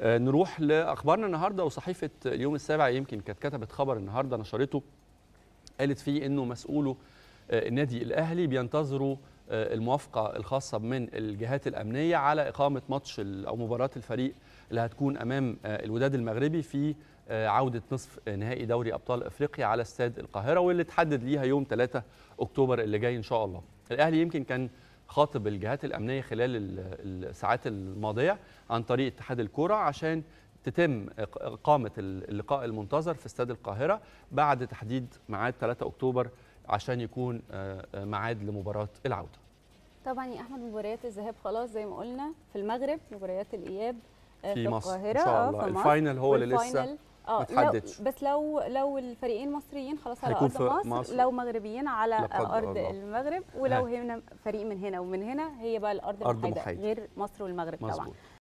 آه، نروح لاخبارنا النهارده وصحيفه اليوم السابع يمكن كانت كتبت خبر النهارده نشرته قالت فيه انه مسؤوله آه، النادي الاهلي بينتظروا آه، الموافقه الخاصه من الجهات الامنيه على اقامه ماتش او مباراه الفريق اللي هتكون امام الوداد المغربي في عوده نصف نهائي دوري ابطال افريقيا على استاد القاهره واللي اتحدد ليها يوم 3 اكتوبر اللي جاي ان شاء الله. الاهلي يمكن كان خاطب الجهات الامنيه خلال الساعات الماضيه عن طريق اتحاد الكوره عشان تتم اقامه اللقاء المنتظر في استاد القاهره بعد تحديد ميعاد 3 اكتوبر عشان يكون آه، آه، ميعاد لمباراه العوده. طبعا يا احمد مباريات الذهاب خلاص زي ما قلنا في المغرب مباريات الاياب آه، في, في مصر القاهره ان شاء الله الفاينل هو اللي لسه اه لو بس لو لو الفريقين مصريين خلاص على ارض مصر, مصر لو مغربيين على ارض الله. المغرب ولو هنا فريق من هنا ومن هنا هي بقى الارض المحايده غير مصر والمغرب مزبوط. طبعا